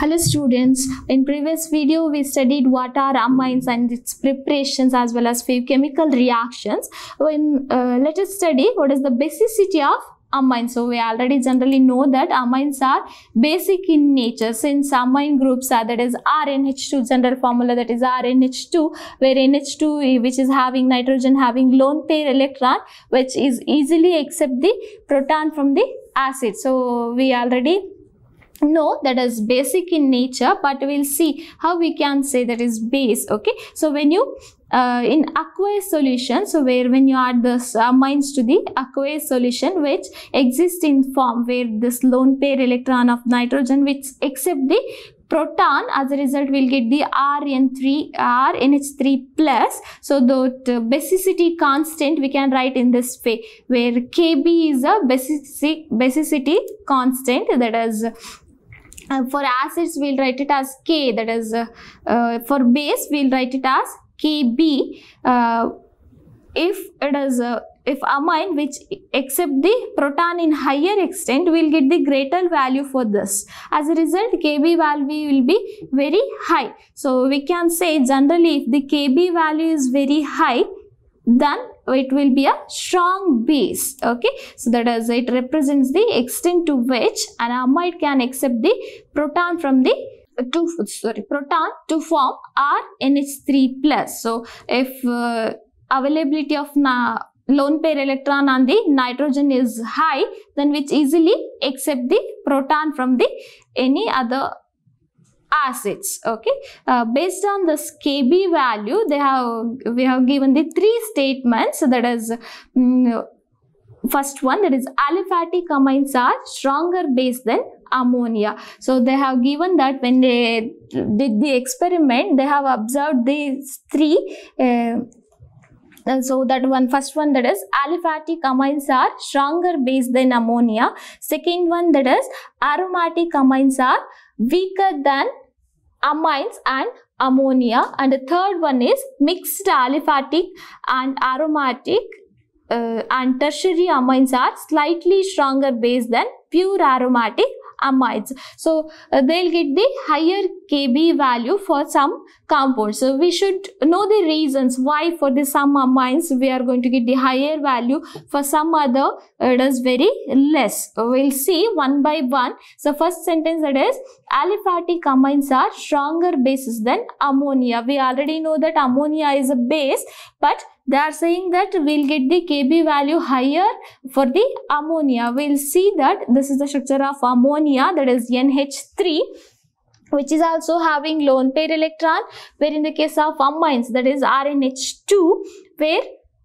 Hello students, in previous video we studied what are amines and its preparations as well as few chemical reactions. When, uh, let us study what is the basicity of amines. So we already generally know that amines are basic in nature since amine groups are that is RNH2 general formula that is RNH2 where NH2 eh, which is having nitrogen having lone pair electron which is easily accept the proton from the acid. So we already no that is basic in nature but we'll see how we can say that is base okay so when you uh, in aqueous solution so where when you add the uh, amines to the aqueous solution which exists in form where this lone pair electron of nitrogen which except the proton as a result we'll get the rn3 rnh3 plus so the basicity constant we can write in this way where kb is a basic basicity constant that is uh, for acids we'll write it as K that is uh, uh, for base we'll write it as KB uh, if it is uh, if amine which accept the proton in higher extent will get the greater value for this as a result kb value will be very high so we can say generally if the kb value is very high then it will be a strong base okay so that is it represents the extent to which an amide can accept the proton from the to sorry proton to form RNH3 plus so if uh, availability of na lone pair electron on the nitrogen is high then which easily accept the proton from the any other acids okay uh, based on this kb value they have we have given the three statements so that is mm, first one that is aliphatic amines are stronger base than ammonia so they have given that when they did the experiment they have observed these three uh, so that one first one that is aliphatic amines are stronger base than ammonia second one that is aromatic amines are weaker than amines and ammonia and the third one is mixed aliphatic and aromatic uh, and tertiary amines are slightly stronger base than pure aromatic amines. So uh, they'll get the higher kb value for some compounds. So we should know the reasons why for the some amines we are going to get the higher value for some other it is very less. We'll see one by one. So first sentence that is aliphatic amines are stronger bases than ammonia. We already know that ammonia is a base but they are saying that we'll get the Kb value higher for the ammonia. We'll see that this is the structure of ammonia that is NH3 which is also having lone pair electron where in the case of amines that is RNH2 where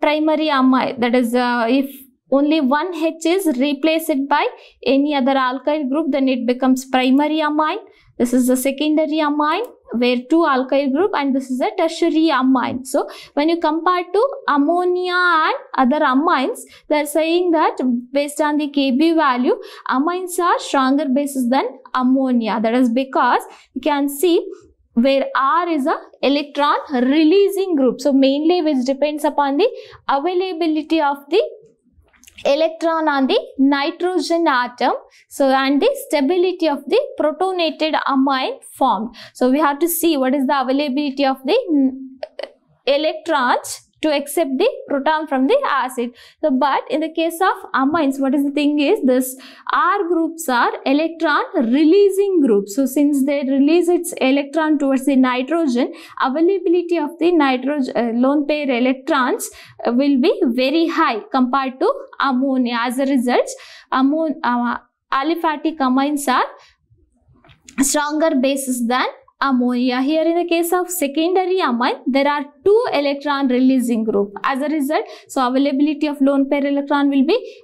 primary amide that is uh, if only one H is replaced by any other alkyl group then it becomes primary amine. This is the secondary amine where two alkyl group and this is a tertiary amine. So when you compare to ammonia and other amines, they are saying that based on the Kb value, amines are stronger bases than ammonia. That is because you can see where R is a electron releasing group. So mainly which depends upon the availability of the electron on the nitrogen atom. So, and the stability of the protonated amine formed. So, we have to see what is the availability of the electrons to accept the proton from the acid. So, but in the case of amines, what is the thing is this R groups are electron releasing groups. So, since they release its electron towards the nitrogen, availability of the nitrogen uh, lone pair electrons uh, will be very high compared to ammonia. As a result, ammon uh, aliphatic amines are stronger bases than ammonia. Here in the case of secondary amine, there are two electron releasing group. As a result, so availability of lone pair electron will be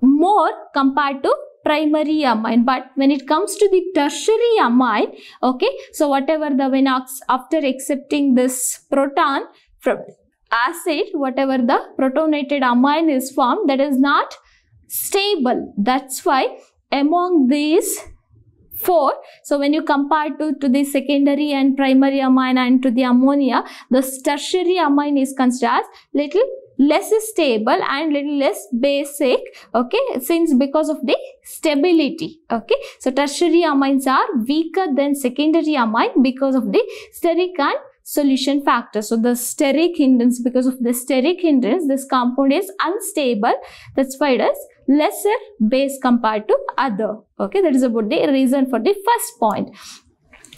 more compared to primary amine but when it comes to the tertiary amine okay so whatever the when after accepting this proton from acid whatever the protonated amine is formed that is not stable that's why among these 4. So when you compare to, to the secondary and primary amine and to the ammonia, the tertiary amine is considered little less stable and little less basic okay since because of the stability okay so tertiary amines are weaker than secondary amine because of the steric and solution factor. So the steric hindrance, because of the steric hindrance, this compound is unstable. That's why it is lesser base compared to other. Okay, that is about the reason for the first point.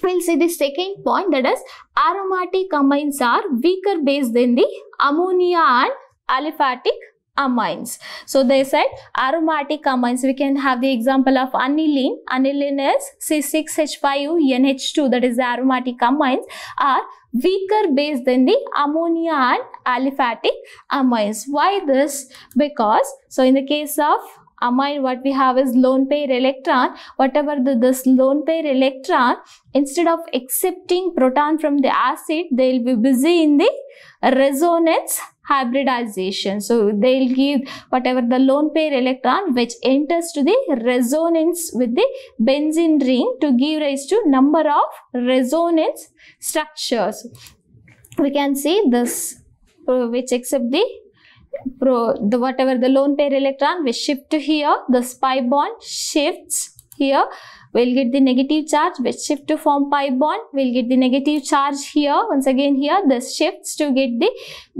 We'll see the second point that is aromatic amines are weaker base than the ammonia and aliphatic amines. So they said aromatic amines. We can have the example of aniline. Aniline is C6H5UNH2 5 nh is the aromatic amines are weaker base than the ammonia and aliphatic amines. Why this? Because so in the case of amine what we have is lone pair electron whatever the, this lone pair electron instead of accepting proton from the acid they will be busy in the resonance hybridization. So they'll give whatever the lone pair electron which enters to the resonance with the benzene ring to give rise to number of resonance structures. We can see this uh, which except the pro the whatever the lone pair electron we shift to here the spy bond shifts here we'll get the negative charge which shift to form pi bond we'll get the negative charge here once again here this shifts to get the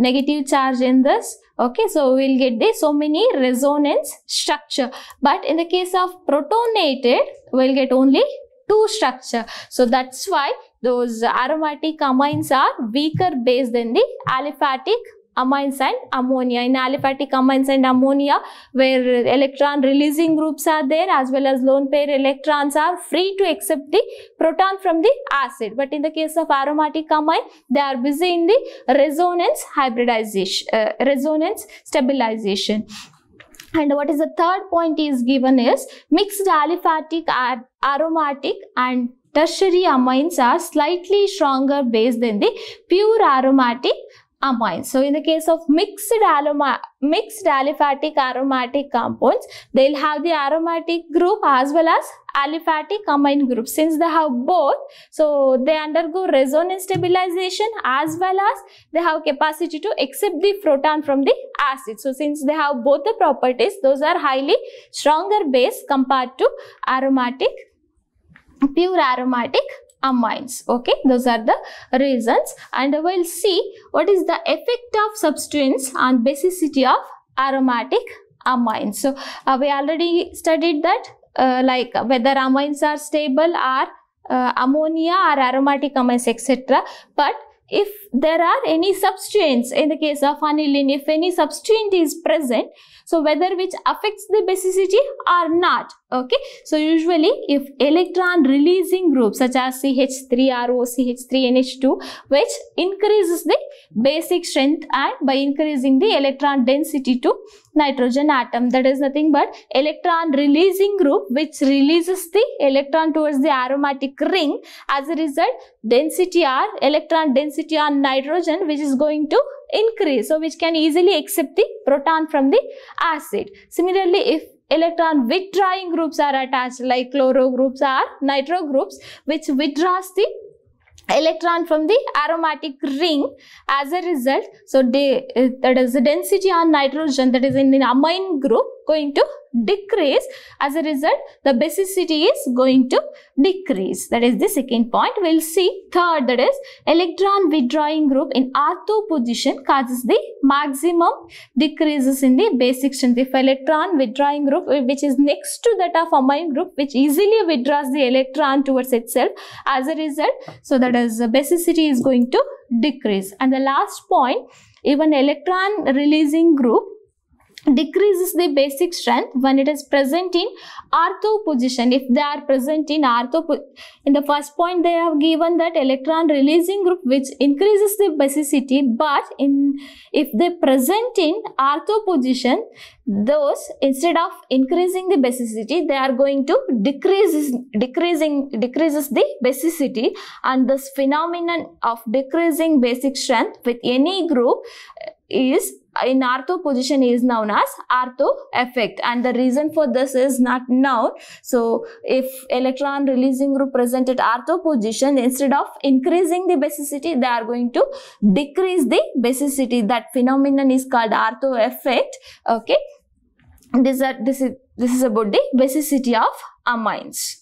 negative charge in this okay so we'll get the so many resonance structure but in the case of protonated we'll get only two structure so that's why those aromatic amines are weaker base than the aliphatic amines and ammonia. In aliphatic amines and ammonia, where electron releasing groups are there as well as lone pair electrons are free to accept the proton from the acid. But in the case of aromatic amine, they are busy in the resonance hybridization, uh, resonance stabilization. And what is the third point is given is mixed aliphatic, ar aromatic and tertiary amines are slightly stronger base than the pure aromatic amines. So in the case of mixed, mixed aliphatic aromatic compounds, they'll have the aromatic group as well as aliphatic amine group. Since they have both, so they undergo resonance stabilization as well as they have capacity to accept the proton from the acid. So since they have both the properties, those are highly stronger base compared to aromatic, pure aromatic amines. Okay, those are the reasons. And we'll see what is the effect of substituents on basicity of aromatic amines. So, uh, we already studied that uh, like whether amines are stable or uh, ammonia or aromatic amines etc. But if there are any substance in the case of aniline if any substrate is present so whether which affects the basicity or not okay so usually if electron releasing group such as CH3RO CH3NH2 which increases the basic strength and by increasing the electron density to nitrogen atom that is nothing but electron releasing group which releases the electron towards the aromatic ring as a result density or electron density density on nitrogen which is going to increase so which can easily accept the proton from the acid similarly if electron withdrawing groups are attached like chloro groups or nitro groups which withdraws the electron from the aromatic ring as a result so they, uh, that is the density on nitrogen that is in the amine group going to decrease. As a result, the basicity is going to decrease. That is the second point. We'll see third that is electron withdrawing group in R2 position causes the maximum decreases in the basic strength. If electron withdrawing group uh, which is next to that of amine group which easily withdraws the electron towards itself as a result. So that is the basicity is going to decrease. And the last point even electron releasing group decreases the basic strength when it is present in ortho position if they are present in ortho in the first point they have given that electron releasing group which increases the basicity but in if they present in ortho position those instead of increasing the basicity they are going to decreases decreasing decreases the basicity and this phenomenon of decreasing basic strength with any group is in ortho position is known as ortho effect and the reason for this is not known so if electron releasing group present at ortho position instead of increasing the basicity they are going to decrease the basicity that phenomenon is called ortho effect okay this, this is this is about the basicity of amines